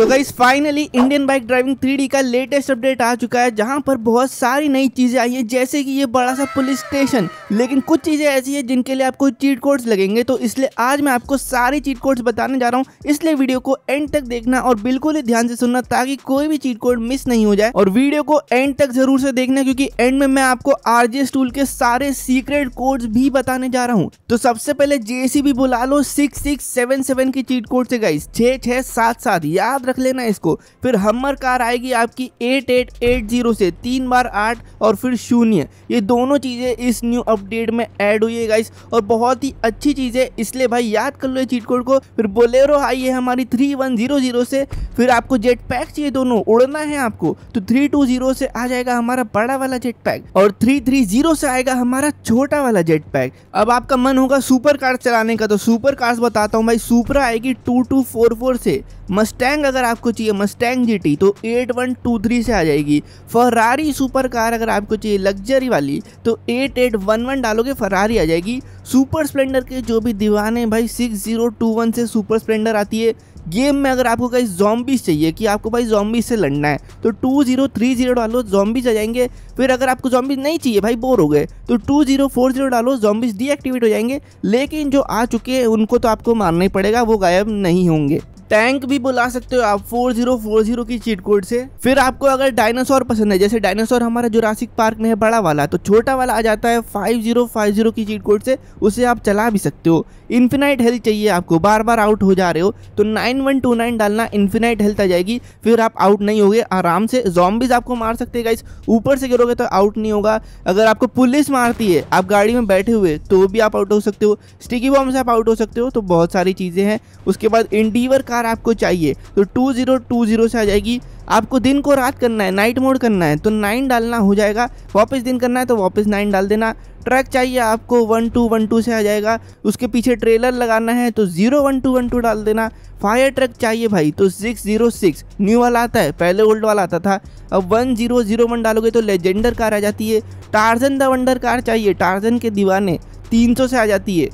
तो गई finally Indian bike driving three का लेटेस्ट अपडेट आ चुका है जहां पर बहुत सारी नई चीज़ें आई हैं जैसे कि ये बड़ा सा पुलिस स्टेशन लेकिन कुछ चीज़ें ऐसी हैं जिनके लिए आपको चीट कोड्स लगेंगे तो इसलिए आज मैं आपको सारे चीट कोड्स बताने जा रहा हूँ इसलिए वीडियो को एंड तक देखना और बिल्कुल ही ध्यान से सुनना ताकि कोई भी चीट कोड मिस नहीं हो जाए और वीडियो को एंड तक जरूर से देखना क्योंकि एंड में मैं आपको आरजीएस टूल के सारे सीक्रेट कोड्स भी बताने जा रहा हूँ तो सबसे पहले जेसी बुला लो सिक्स सिक्स सेवन सेवन की चीट कोड से गाइस छः छः सात सात याद रख लेना इसको फिर हमर कार आएगी आपकी एट एट एट जीरो से तीन बार आठ और फिर शून्य ये दोनों चीज़ें इस न्यू अपडेट में ऐड हुई है गाइस और बहुत ही अच्छी चीज़ है इसलिए भाई याद कर लो ये चीट कोड को फिर बोलेरो आई है हमारी थ्री वन जीरो जीरो से फिर आपको जेट पैक चाहिए दोनों उड़ना है आपको तो थ्री टू जीरो से आ जाएगा हमारा बड़ा वाला जेट पैक और थ्री थ्री जीरो से आएगा हमारा छोटा वाला जेट पैक अब आपका मन होगा सुपर कार चलाने का तो सुपर कार्स बताता हूँ भाई सुपरा आएगी टू टू फोर फोर से मस्टैंग अगर आपको चाहिए मस्टैंग जी तो एट वन टू थ्री से आ जाएगी फरारी सुपर कार अगर आपको चाहिए लग्जरी वाली तो एट एट वन वन डालोगे फरारी आ जाएगी सुपर स्प्लेंडर के जो भी दीवाने भाई सिक्स जीरो टू वन से सुपर स्प्लेंडर आती है गेम में अगर आपको कहीं जॉम्बीज चाहिए कि आपको भाई जॉम्बीज से लड़ना है तो टू जीरो थ्री जीरो डालो जॉम्बीज आ जाएंगे फिर अगर आपको जॉम्बीज नहीं चाहिए भाई बोर हो गए तो टू जीरो फोर जीरो डालो जॉम्बीज डीएक्टिवेट हो जाएंगे लेकिन जो आ चुके हैं उनको तो आपको मारना ही पड़ेगा वो गायब नहीं होंगे टैंक भी बुला सकते हो आप फोर जीरो फोर जीरो की चीट कोड से फिर आपको अगर डायनासोर पसंद है जैसे डायनासोर हमारा जुरासिक पार्क में है बड़ा वाला तो छोटा वाला आ जाता है फाइव जीरो फाइव जीरो की चीट कोड से उसे आप चला भी सकते हो इन्फिनाइट हेल्थ चाहिए आपको बार बार आउट हो जा रहे हो तो नाइन वन टू नाइन डालना इन्फिनाइट हेल्थ आ जाएगी फिर आप आउट नहीं होगे आराम से जॉम्बिज आपको मार सकते हैं इस ऊपर से गिरोगे तो आउट नहीं होगा अगर आपको पुलिस मारती है आप गाड़ी में बैठे हुए तो भी आप आउट हो सकते हो स्टिकी बॉम्ब से आप आउट हो सकते हो तो बहुत सारी चीज़ें हैं उसके बाद इंडीवर कार कार आपको चाहिए तो टू ज़ीरो टू ज़ीरो से आ जाएगी आपको दिन को रात करना है नाइट मोड करना है तो नाइन डालना हो जाएगा वापस दिन करना है तो वापस नाइन डाल देना ट्रैक चाहिए आपको वन टू वन टू से आ जाएगा उसके पीछे ट्रेलर लगाना है तो zero one two one two डाल देना फायर ट्रक चाहिए भाई तो सिक्स ज़ीरो सिक्स न्यू वाला आता है पहले ओल्ड वाला आता था अब वन ज़ीरो ज़ीरो वन डालोगे तो लेजेंडर कार आ जाती है टार्जन द वंडर कार चाहिए टार्जन के दीवाने सौ से आ जाती है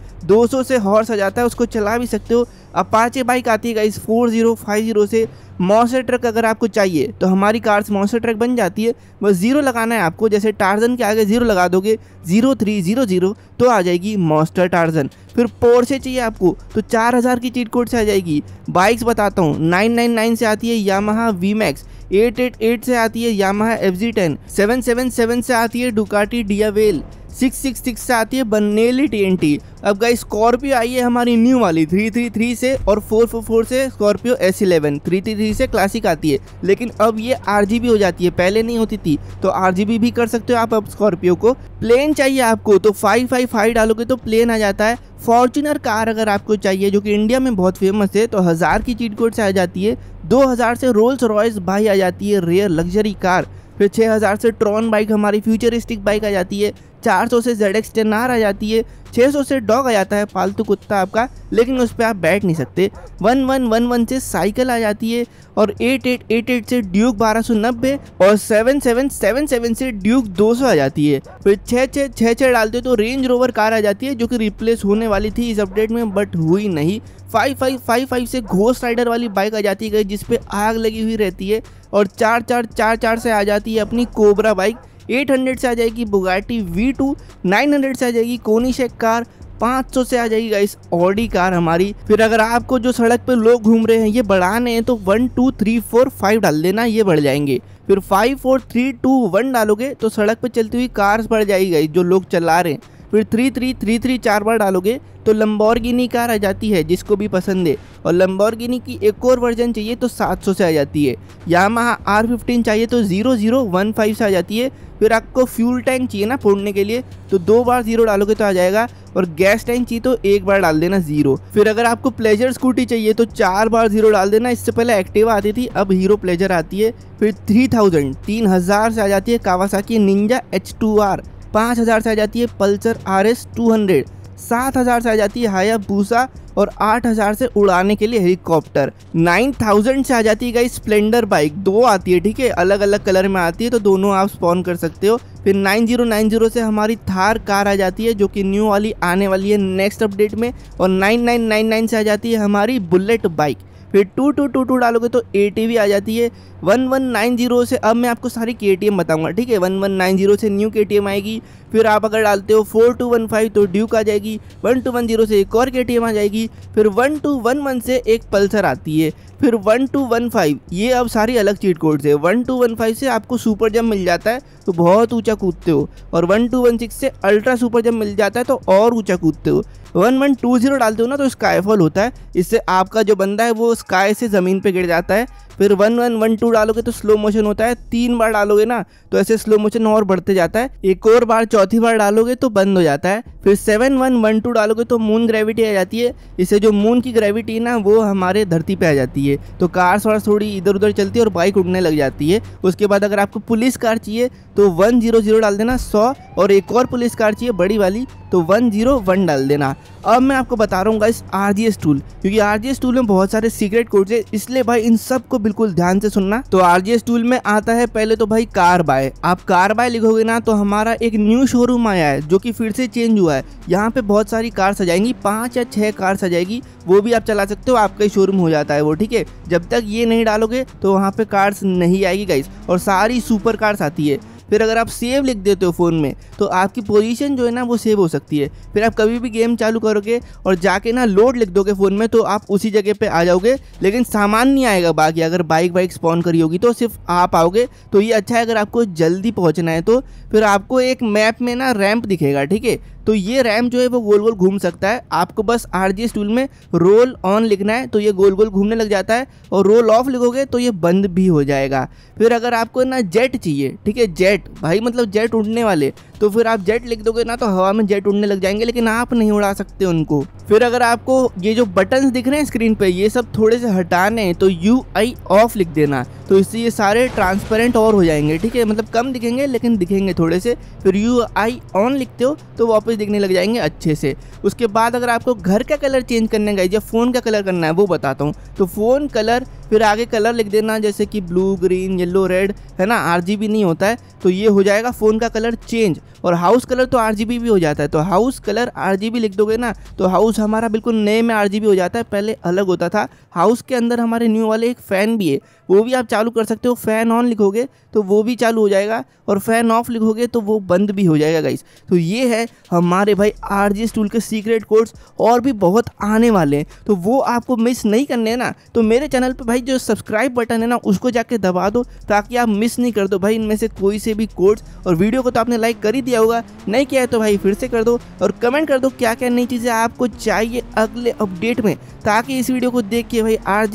सौ से हॉर्स आ जाता है उसको चला भी सकते हो अपाचे बाइक आती है इस फोर जीरो फाइव जीरो से मॉन्स्टर ट्रक अगर आपको चाहिए तो हमारी कार से मॉन्स्टर ट्रक बन जाती है बस ज़ीरो लगाना है आपको जैसे टार्जन के आगे ज़ीरो लगा दोगे ज़ीरो थ्री ज़ीरो ज़ीरो तो आ जाएगी मॉन्स्टर टार्जन फिर पोर से चाहिए आपको तो चार हज़ार की चीट कोड से आ जाएगी बाइक्स बताता हूँ नाइन नाइन नाइन से आती है Yamaha V max eight eight eight से आती है Yamaha F G ten seven seven seven से आती है डुकाटी डिया वेल सिक्स सिक्स सिक्स से आती है बनेली टी अब गई स्कॉर्पियो आई है हमारी न्यू वाली थ्री थ्री थ्री से और फोर फोर फोर से Scorpio S eleven three three three से क्लासिक आती है लेकिन अब ये आर हो जाती है पहले नहीं होती थी तो आर भी कर सकते हो आप अब स्कॉर्पियो को प्लेन चाहिए आपको तो फाइव फाइव फाइव डालोगे तो प्लेन आ जाता है फॉर्चुनर कार अगर आपको चाहिए जो कि इंडिया में बहुत फेमस है तो हज़ार की चीट कोड से आ जाती है दो हज़ार से रोल्स रॉयस भाई आ जाती है रेयर लग्जरी कार फिर 6000 से ट्रॉन बाइक हमारी फ्यूचरिस्टिक बाइक आ जाती है सौ से जेड एक्स टेन आ जाती है सौ से डॉग आ जाता है पालतू कुत्ता आपका लेकिन उस पर आप बैठ नहीं सकते वन वन वन वन से साइकिल आ जाती है और एट एट एट एट से ड्यूक बारह सौ नब्बे और सेवन सेवन सेवन सेवन से ड्यूक दो सौ आ जाती है फिर छः छः छः छः डालते तो रेंज रोवर कार आ जाती है जो कि रिप्लेस होने वाली थी इस अपडेट में बट हुई नहीं फाइव फाइव फाइव फाइव से घोस्ट राइडर वाली बाइक आ जाती है जिसपे आग लगी हुई रहती है और चार चार चार चार से आ जाती है अपनी कोबरा बाइक 800 से आ जाएगी बुगाटी वी टू से आ जाएगी कोनिशेक कार 500 से आ जाएगी गाइस ऑडी कार हमारी फिर अगर आपको जो सड़क पे लोग घूम रहे हैं ये बढ़ाने हैं तो one two three four five डाल देना ये बढ़ जाएंगे फिर five four three two one डालोगे तो सड़क पे चलती हुई कार्स बढ़ जाएगी गाइस जो लोग चला रहे हैं फिर थ्री थ्री थ्री थ्री चार बार डालोगे तो लम्बॉर्गिनी कार आ जाती है जिसको भी पसंद है और लम्बॉर्गिनी की एक और वर्जन चाहिए तो 700 से आ जाती है महा आर फिफ्टीन चाहिए तो ज़ीरो ज़ीरो वन फाइव से आ जाती है फिर आपको फ्यूल टैंक चाहिए ना फोड़ने के लिए तो दो बार ज़ीरो डालोगे तो आ जाएगा और गैस टैंक चाहिए तो एक बार डाल देना ज़ीरो फिर अगर आपको प्लेजर स्कूटी चाहिए तो चार बार ज़ीरो डाल देना इससे पहले एक्टिवा आती थी अब हीरो प्लेजर आती है फिर थ्री थाउजेंड तीन हज़ार से आ जाती है Kawasaki Ninja H two R पाँच हज़ार से आ जाती है Pulsar R S two hundred सात हज़ार से आ जाती है हाया भूसा और आठ हज़ार से उड़ाने के लिए हेलीकॉप्टर नाइन थाउजेंड से आ जाती है गाई स्प्लेंडर बाइक दो आती है ठीक है अलग अलग कलर में आती है तो दोनों आप स्पॉन कर सकते हो फिर नाइन जीरो नाइन जीरो से हमारी थार कार आ जाती है जो कि न्यू वाली आने वाली है नेक्स्ट अपडेट में और नाइन नाइन नाइन नाइन से आ जाती है हमारी बुलेट बाइक फिर टू टू टू टू डालोगे तो ए आ जाती है वन वन नाइन जीरो से अब मैं आपको सारी के टी एम बताऊँगा ठीक है वन वन नाइन जीरो से न्यू के टी एम आएगी फिर आप अगर डालते हो फोर टू वन फाइव तो ड्यूक आ जाएगी वन टू वन जीरो से एक और के टी एम आ जाएगी फिर वन टू वन वन से एक पल्सर आती है फिर वन टू वन फाइव ये अब सारी अलग चीट कोड्स है वन टू वन फाइव से आपको सुपर जम मिल जाता है तो बहुत ऊँचा कूदते हो और वन टू वन सिक्स से अल्ट्रा सुपर जम मिल जाता है तो और ऊँचा कूदते हो वन वन टू जीरो डालते हो ना तो फॉल होता है इससे आपका जो बंदा है वो स्काई से ज़मीन पर गिर जाता है फिर वन वन वन टू डालोगे तो स्लो मोशन होता है तीन बार डालोगे ना तो ऐसे स्लो मोशन और बढ़ते जाता है एक और बार चौथी बार डालोगे तो बंद हो जाता है फिर सेवन वन वन टू डालोगे तो मून ग्रेविटी आ जाती है इससे जो मून की ग्रेविटी है ना वो हमारे धरती पे आ जाती है तो कार्स वार्स थोड़ी इधर उधर चलती है और बाइक उड़ने लग जाती है उसके बाद अगर आपको पुलिस कार चाहिए तो वन जीरो जीरो डाल देना सौ और एक और पुलिस कार चाहिए बड़ी वाली तो वन जीरो वन डाल देना अब मैं आपको बता रहा हूँ इस आर जी एस टूल क्योंकि आर जी एस टूल में बहुत सारे सीक्रेट कोड्स है इसलिए भाई इन सबको बिल्कुल ध्यान से सुनना तो आरजीएस टूल में आता है पहले तो भाई कार बाय आप कार बाय लिखोगे ना तो हमारा एक न्यू शोरूम आया है जो कि फिर से चेंज हुआ है यहाँ पे बहुत सारी कार सजाएंगी पाँच या छह कार सजाएगी वो भी आप चला सकते हो आपका ही शोरूम हो जाता है वो ठीक है जब तक ये नहीं डालोगे तो वहाँ पे कार्स नहीं आएगी गाइस और सारी सुपर कार्स आती है फिर अगर आप सेव लिख देते हो फ़ोन में तो आपकी पोजीशन जो है ना वो सेव हो सकती है फिर आप कभी भी गेम चालू करोगे और जाके ना लोड लिख दोगे फ़ोन में तो आप उसी जगह पर आ जाओगे लेकिन सामान नहीं आएगा बाकी अगर बाइक बाइक स्पॉन करी होगी तो सिर्फ आप आओगे तो ये अच्छा है अगर आपको जल्दी पहुँचना है तो फिर आपको एक मैप में ना रैंप दिखेगा ठीक है तो ये रैम जो है वो गोल गोल घूम सकता है आपको बस आर जी टूल में रोल ऑन लिखना है तो ये गोल गोल घूमने लग जाता है और रोल ऑफ लिखोगे तो ये बंद भी हो जाएगा फिर अगर आपको ना जेट चाहिए ठीक है जेट भाई मतलब जेट उड़ने वाले तो फिर आप जेट लिख दोगे ना तो हवा में जेट उड़ने लग जाएंगे लेकिन आप नहीं उड़ा सकते उनको फिर अगर आपको ये जो बटन दिख रहे हैं स्क्रीन पे ये सब थोड़े से हटाने हैं तो यू आई ऑफ लिख देना तो इससे ये सारे ट्रांसपेरेंट और हो जाएंगे ठीक है मतलब कम दिखेंगे लेकिन दिखेंगे थोड़े से फिर यू आई ऑन लिखते हो तो वापस दिखने लग जाएंगे अच्छे से उसके बाद अगर आपको घर का कलर चेंज करने का या फ़ोन का कलर करना है वो बताता हूँ तो फ़ोन कलर फिर आगे कलर लिख देना जैसे कि ब्लू ग्रीन येलो रेड है ना आर नहीं होता है तो ये हो जाएगा फ़ोन का कलर चेंज और हाउस कलर तो आर भी हो जाता है तो हाउस कलर आर लिख दोगे ना तो हाउस हमारा बिल्कुल नए में आर हो जाता है पहले अलग होता था हाउस के अंदर हमारे न्यू वाले एक फ़ैन भी है वो भी आप चालू कर सकते हो फ़ैन ऑन लिखोगे तो वो भी चालू हो जाएगा और फ़ैन ऑफ लिखोगे तो वो बंद भी हो जाएगा गाइस तो ये है हमारे भाई आर जी टूल के सीक्रेट कोड्स और भी बहुत आने वाले हैं तो वो आपको मिस नहीं करने ना तो मेरे चैनल पर भाई भाई जो सब्सक्राइब बटन है ना उसको जाके दबा दो ताकि आप मिस नहीं कर दो भाई इनमें से कोई से भी कोर्स और वीडियो को तो आपने लाइक कर ही दिया होगा नहीं किया है तो भाई फिर से कर दो और कमेंट कर दो क्या क्या नई चीज़ें आपको चाहिए अगले अपडेट में ताकि इस वीडियो को देख के भाई आर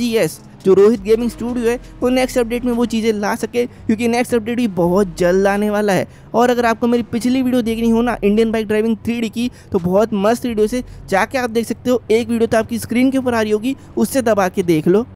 जो रोहित गेमिंग स्टूडियो है वो नेक्स्ट अपडेट में वो चीज़ें ला सके क्योंकि नेक्स्ट अपडेट भी बहुत जल्द आने वाला है और अगर आपको मेरी पिछली वीडियो देखनी हो ना इंडियन बाइक ड्राइविंग थ्री की तो बहुत मस्त वीडियो से जाके आप देख सकते हो एक वीडियो तो आपकी स्क्रीन के ऊपर आ रही होगी उससे दबा के देख लो